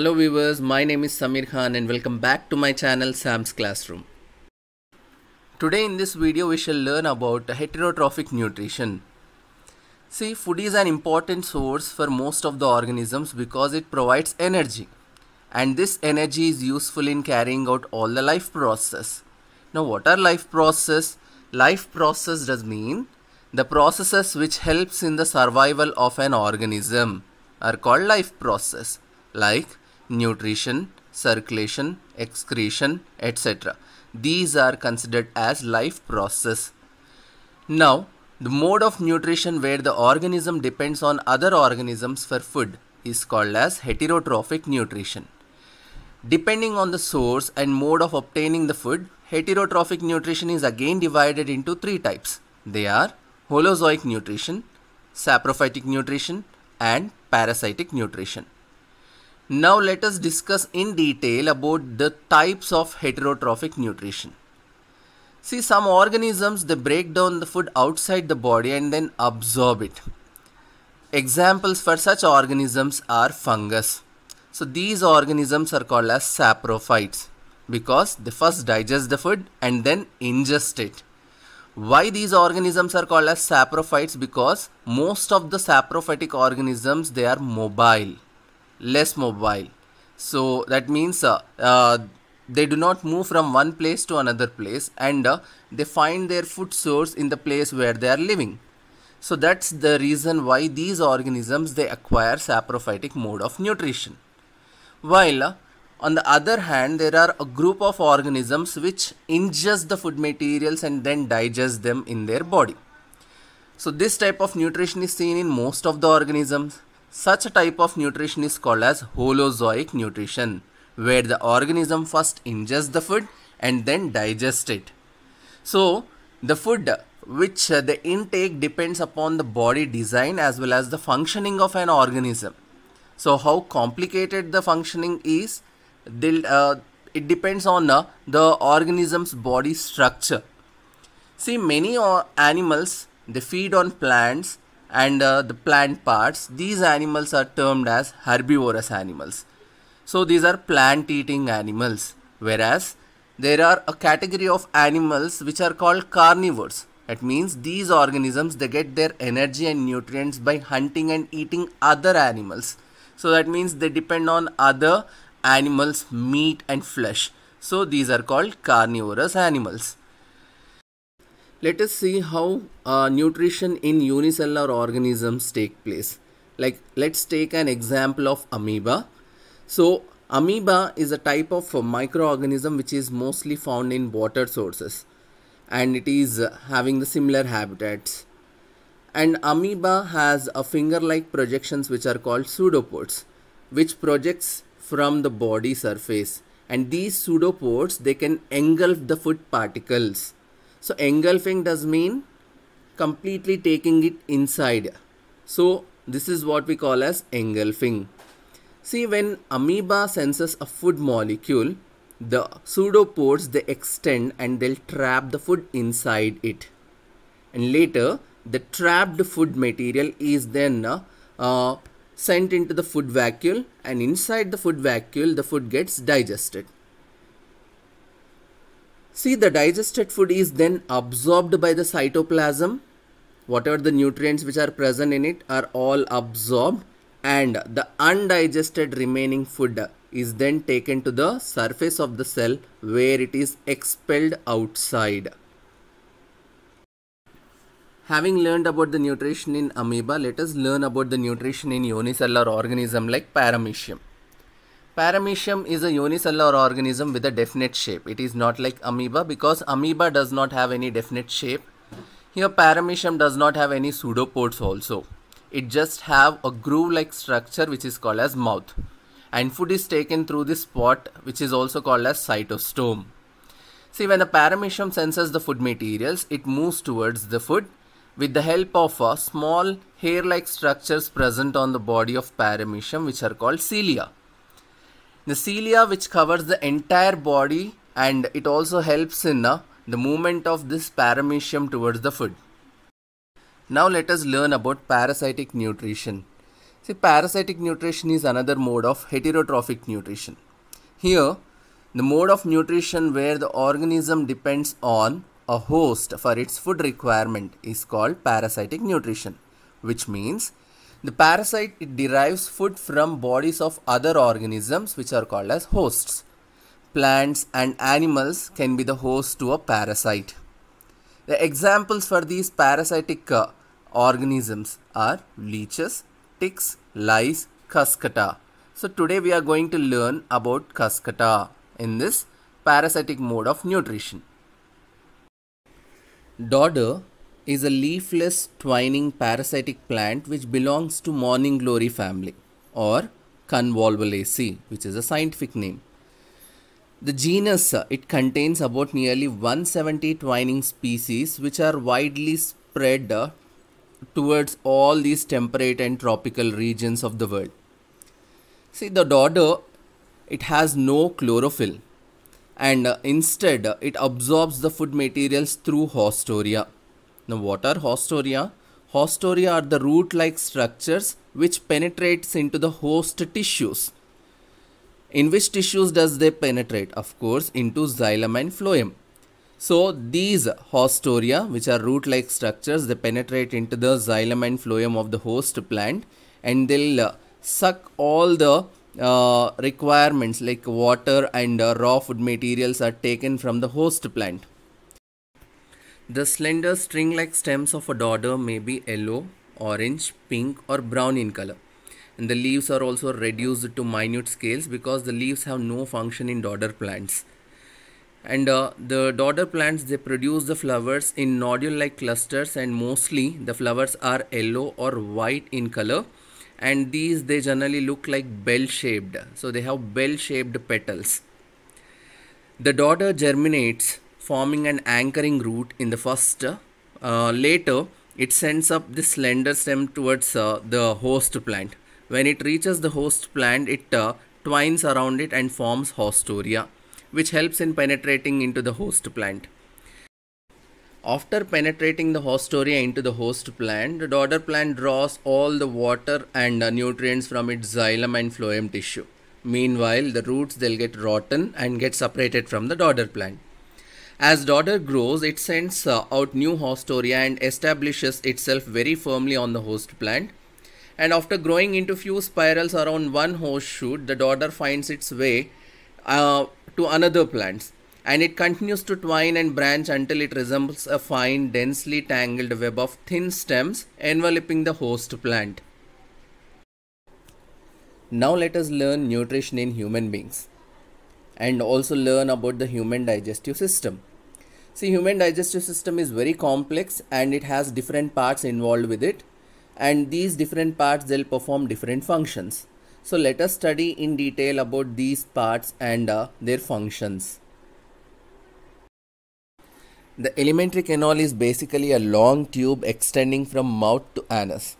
Hello viewers, my name is Samir Khan and welcome back to my channel Sam's Classroom. Today in this video we shall learn about heterotrophic nutrition. See, food is an important source for most of the organisms because it provides energy and this energy is useful in carrying out all the life process. Now what are life process? Life process does mean the processes which helps in the survival of an organism are called life process like nutrition, circulation, excretion, etc. These are considered as life process. Now, the mode of nutrition where the organism depends on other organisms for food is called as heterotrophic nutrition. Depending on the source and mode of obtaining the food, heterotrophic nutrition is again divided into three types. They are holozoic nutrition, saprophytic nutrition and parasitic nutrition. Now let us discuss in detail about the types of heterotrophic nutrition. See some organisms they break down the food outside the body and then absorb it. Examples for such organisms are fungus. So these organisms are called as saprophytes because they first digest the food and then ingest it. Why these organisms are called as saprophytes? Because most of the saprophytic organisms they are mobile less mobile so that means uh, uh, they do not move from one place to another place and uh, they find their food source in the place where they are living so that's the reason why these organisms they acquire saprophytic mode of nutrition while uh, on the other hand there are a group of organisms which ingest the food materials and then digest them in their body so this type of nutrition is seen in most of the organisms such a type of nutrition is called as Holozoic nutrition, where the organism first ingests the food and then digests it. So, the food which the intake depends upon the body design as well as the functioning of an organism. So, how complicated the functioning is, uh, it depends on uh, the organism's body structure. See, many uh, animals, they feed on plants and uh, the plant parts, these animals are termed as herbivorous animals. So these are plant eating animals. Whereas there are a category of animals which are called carnivores. That means these organisms they get their energy and nutrients by hunting and eating other animals. So that means they depend on other animals meat and flesh. So these are called carnivorous animals let us see how uh, nutrition in unicellular organisms take place. Like let's take an example of amoeba. So amoeba is a type of microorganism which is mostly found in water sources and it is uh, having the similar habitats. And amoeba has a finger-like projections which are called pseudopods which projects from the body surface and these pseudopods they can engulf the food particles so engulfing does mean completely taking it inside. So this is what we call as engulfing. See when amoeba senses a food molecule, the pseudopores they extend and they'll trap the food inside it. And later the trapped food material is then uh, uh sent into the food vacuole and inside the food vacuole the food gets digested. See, the digested food is then absorbed by the cytoplasm. Whatever the nutrients which are present in it are all absorbed and the undigested remaining food is then taken to the surface of the cell where it is expelled outside. Having learned about the nutrition in amoeba, let us learn about the nutrition in unicellular organism like paramecium. Paramecium is a unicellular organism with a definite shape. It is not like amoeba because amoeba does not have any definite shape. Here paramecium does not have any pseudopods also. It just have a groove-like structure which is called as mouth. And food is taken through this spot which is also called as cytostome. See when the paramecium senses the food materials, it moves towards the food with the help of a small hair-like structures present on the body of paramecium which are called cilia. The cilia which covers the entire body and it also helps in uh, the movement of this paramecium towards the food. Now let us learn about parasitic nutrition. See parasitic nutrition is another mode of heterotrophic nutrition. Here the mode of nutrition where the organism depends on a host for its food requirement is called parasitic nutrition which means the parasite it derives food from bodies of other organisms which are called as hosts. Plants and animals can be the host to a parasite. The examples for these parasitic uh, organisms are leeches, ticks, lice, cascata. So today we are going to learn about cascata in this parasitic mode of nutrition. Dodder is a leafless twining parasitic plant which belongs to morning glory family or Convolvulaceae which is a scientific name. The genus, uh, it contains about nearly 170 twining species which are widely spread uh, towards all these temperate and tropical regions of the world. See the dodo it has no chlorophyll and uh, instead it absorbs the food materials through hostoria. Now what are hostoria? Hostoria are the root-like structures which penetrates into the host tissues. In which tissues does they penetrate? Of course, into xylem and phloem. So these hostoria, which are root-like structures, they penetrate into the xylem and phloem of the host plant and they'll uh, suck all the uh, requirements like water and uh, raw food materials are taken from the host plant. The slender string-like stems of a dodder may be yellow, orange, pink or brown in color. And the leaves are also reduced to minute scales because the leaves have no function in dodder plants. And uh, the dodder plants, they produce the flowers in nodule-like clusters and mostly the flowers are yellow or white in color. And these, they generally look like bell-shaped. So they have bell-shaped petals. The dodder germinates forming an anchoring root in the first. Uh, later, it sends up this slender stem towards uh, the host plant. When it reaches the host plant, it uh, twines around it and forms hostoria, which helps in penetrating into the host plant. After penetrating the hostoria into the host plant, the daughter plant draws all the water and uh, nutrients from its xylem and phloem tissue. Meanwhile, the roots they'll get rotten and get separated from the daughter plant. As Dodder grows, it sends uh, out new Hostoria and establishes itself very firmly on the host plant. And after growing into few spirals around one host shoot, the Dodder finds its way uh, to another plant. And it continues to twine and branch until it resembles a fine, densely tangled web of thin stems enveloping the host plant. Now let us learn nutrition in human beings and also learn about the human digestive system. See, human digestive system is very complex and it has different parts involved with it. And these different parts, they'll perform different functions. So let us study in detail about these parts and uh, their functions. The alimentary canal is basically a long tube extending from mouth to anus.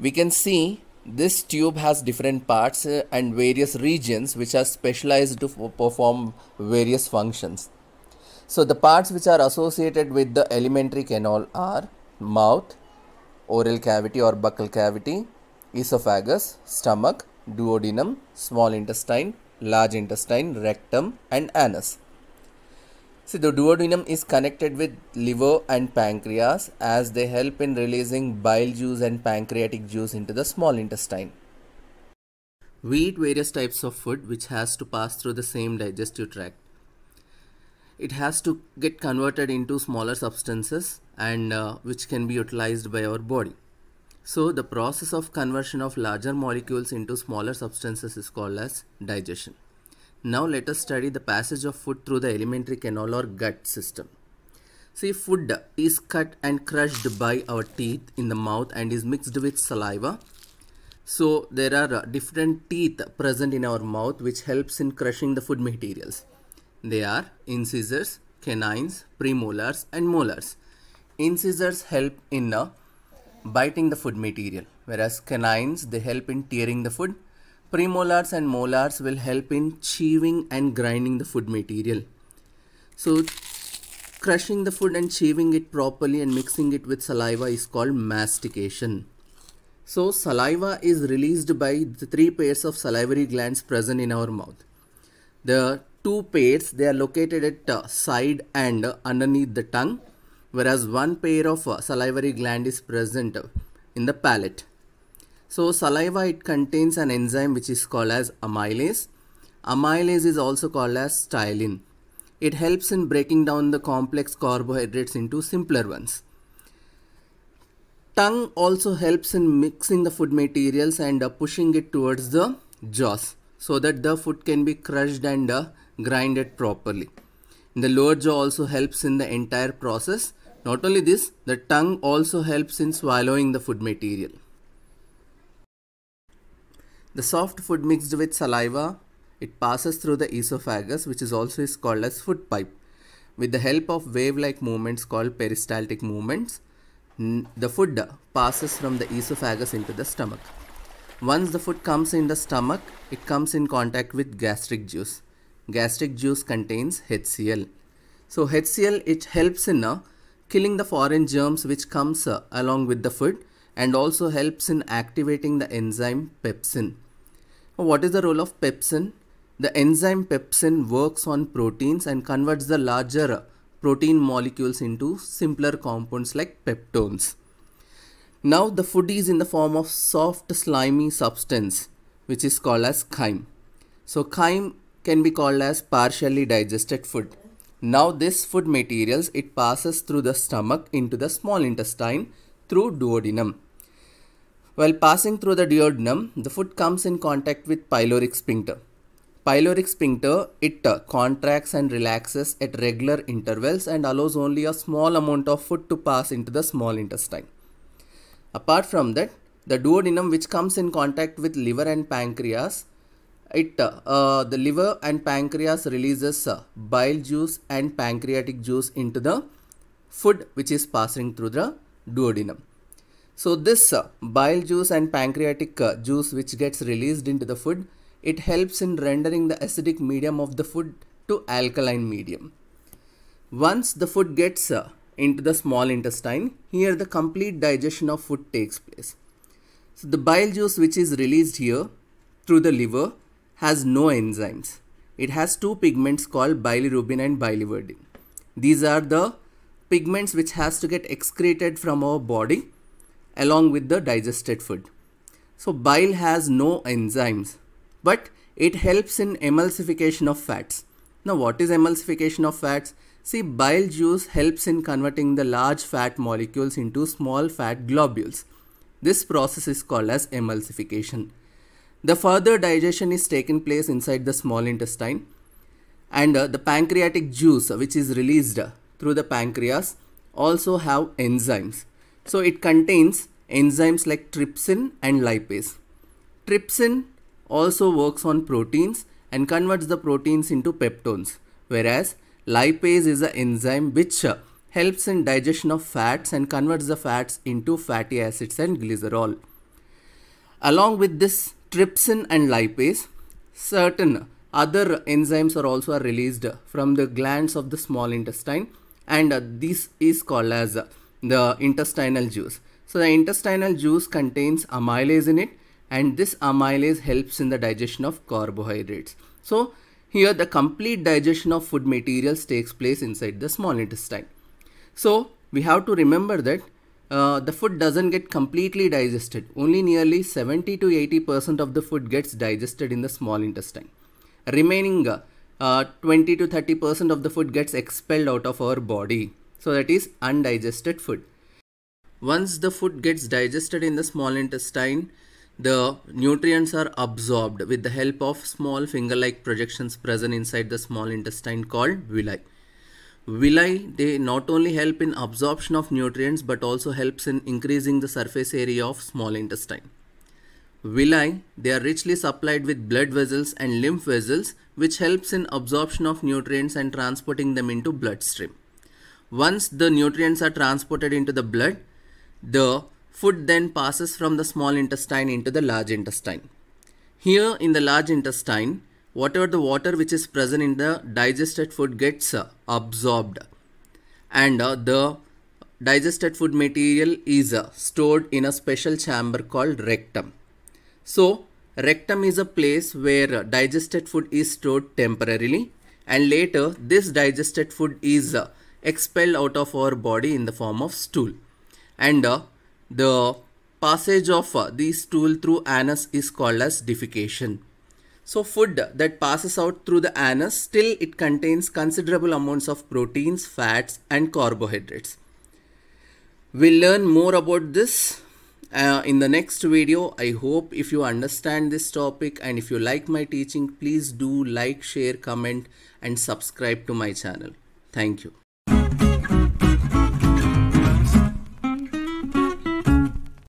We can see this tube has different parts uh, and various regions which are specialized to perform various functions. So the parts which are associated with the alimentary canal are mouth, oral cavity or buccal cavity, esophagus, stomach, duodenum, small intestine, large intestine, rectum and anus. See, the duodenum is connected with liver and pancreas as they help in releasing bile juice and pancreatic juice into the small intestine. We eat various types of food which has to pass through the same digestive tract it has to get converted into smaller substances and uh, which can be utilized by our body. So the process of conversion of larger molecules into smaller substances is called as digestion. Now let us study the passage of food through the alimentary canal or gut system. See food is cut and crushed by our teeth in the mouth and is mixed with saliva. So there are uh, different teeth present in our mouth which helps in crushing the food materials. They are incisors, canines, premolars and molars. Incisors help in uh, biting the food material whereas canines they help in tearing the food. Premolars and molars will help in chewing and grinding the food material. So crushing the food and chewing it properly and mixing it with saliva is called mastication. So saliva is released by the three pairs of salivary glands present in our mouth. The two pairs they are located at uh, side and uh, underneath the tongue whereas one pair of uh, salivary gland is present in the palate. So saliva it contains an enzyme which is called as amylase. Amylase is also called as styrene. It helps in breaking down the complex carbohydrates into simpler ones. Tongue also helps in mixing the food materials and uh, pushing it towards the jaws so that the food can be crushed and uh, grind it properly. The lower jaw also helps in the entire process. Not only this, the tongue also helps in swallowing the food material. The soft food mixed with saliva, it passes through the esophagus which is also is called as food pipe. With the help of wave-like movements called peristaltic movements, the food passes from the esophagus into the stomach. Once the food comes in the stomach, it comes in contact with gastric juice gastric juice contains HCl. So HCl it helps in uh, killing the foreign germs which comes uh, along with the food and also helps in activating the enzyme pepsin. What is the role of pepsin? The enzyme pepsin works on proteins and converts the larger uh, protein molecules into simpler compounds like peptones. Now the food is in the form of soft slimy substance which is called as chyme. So chyme can be called as partially digested food. Now this food materials, it passes through the stomach into the small intestine through duodenum. While passing through the duodenum, the food comes in contact with pyloric sphincter. Pyloric sphincter, it uh, contracts and relaxes at regular intervals and allows only a small amount of food to pass into the small intestine. Apart from that, the duodenum which comes in contact with liver and pancreas it uh, uh, the liver and pancreas releases uh, bile juice and pancreatic juice into the food which is passing through the duodenum so this uh, bile juice and pancreatic uh, juice which gets released into the food it helps in rendering the acidic medium of the food to alkaline medium once the food gets uh, into the small intestine here the complete digestion of food takes place so the bile juice which is released here through the liver has no enzymes. It has two pigments called bilirubin and biliverdin. These are the pigments which has to get excreted from our body along with the digested food. So bile has no enzymes, but it helps in emulsification of fats. Now what is emulsification of fats? See, bile juice helps in converting the large fat molecules into small fat globules. This process is called as emulsification. The further digestion is taken place inside the small intestine and uh, the pancreatic juice which is released through the pancreas also have enzymes. So it contains enzymes like trypsin and lipase. Trypsin also works on proteins and converts the proteins into peptones whereas lipase is an enzyme which uh, helps in digestion of fats and converts the fats into fatty acids and glycerol. Along with this trypsin and lipase, certain other enzymes are also released from the glands of the small intestine and uh, this is called as the intestinal juice. So the intestinal juice contains amylase in it and this amylase helps in the digestion of carbohydrates. So here the complete digestion of food materials takes place inside the small intestine. So we have to remember that uh, the food doesn't get completely digested. Only nearly 70 to 80 percent of the food gets digested in the small intestine. Remaining uh, uh, 20 to 30 percent of the food gets expelled out of our body. So that is undigested food. Once the food gets digested in the small intestine, the nutrients are absorbed with the help of small finger-like projections present inside the small intestine called villi villi they not only help in absorption of nutrients but also helps in increasing the surface area of small intestine. Villi they are richly supplied with blood vessels and lymph vessels which helps in absorption of nutrients and transporting them into bloodstream. Once the nutrients are transported into the blood, the food then passes from the small intestine into the large intestine. Here in the large intestine, whatever the water which is present in the digested food gets uh, absorbed and uh, the digested food material is uh, stored in a special chamber called rectum. So rectum is a place where digested food is stored temporarily and later this digested food is expelled out of our body in the form of stool and uh, the passage of uh, the stool through anus is called as defecation so food that passes out through the anus still it contains considerable amounts of proteins, fats and carbohydrates. We'll learn more about this uh, in the next video. I hope if you understand this topic and if you like my teaching, please do like, share, comment and subscribe to my channel. Thank you.